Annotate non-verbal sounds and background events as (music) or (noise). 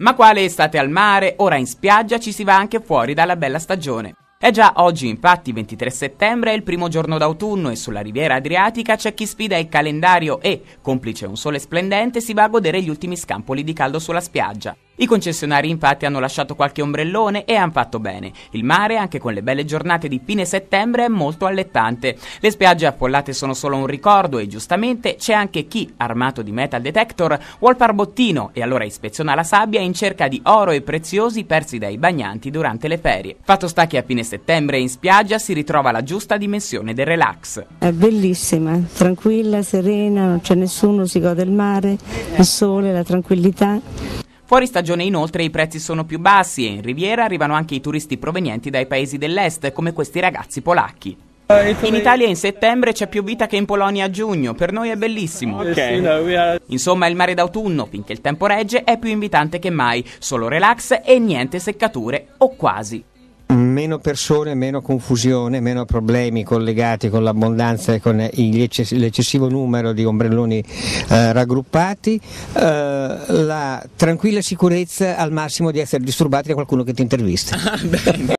Ma quale estate al mare, ora in spiaggia ci si va anche fuori dalla bella stagione. È eh già oggi, infatti, 23 settembre, è il primo giorno d'autunno e sulla riviera adriatica c'è chi sfida il calendario e, complice un sole splendente, si va a godere gli ultimi scampoli di caldo sulla spiaggia. I concessionari infatti hanno lasciato qualche ombrellone e hanno fatto bene. Il mare, anche con le belle giornate di fine settembre, è molto allettante. Le spiagge affollate sono solo un ricordo e giustamente c'è anche chi, armato di metal detector, vuol far bottino e allora ispeziona la sabbia in cerca di oro e preziosi persi dai bagnanti durante le ferie. Fatto sta che a fine settembre in spiaggia si ritrova la giusta dimensione del relax. È bellissima, tranquilla, serena, non c'è nessuno, si gode il mare, il sole, la tranquillità. Fuori stagione inoltre i prezzi sono più bassi e in Riviera arrivano anche i turisti provenienti dai paesi dell'est, come questi ragazzi polacchi. Eh, in Italia in settembre c'è più vita che in Polonia a giugno, per noi è bellissimo. Eh okay. Insomma il mare d'autunno, finché il tempo regge, è più invitante che mai, solo relax e niente seccature, o quasi meno persone, meno confusione, meno problemi collegati con l'abbondanza e con l'eccessivo numero di ombrelloni eh, raggruppati, eh, la tranquilla sicurezza al massimo di essere disturbati da qualcuno che ti intervista. (laughs) Ah,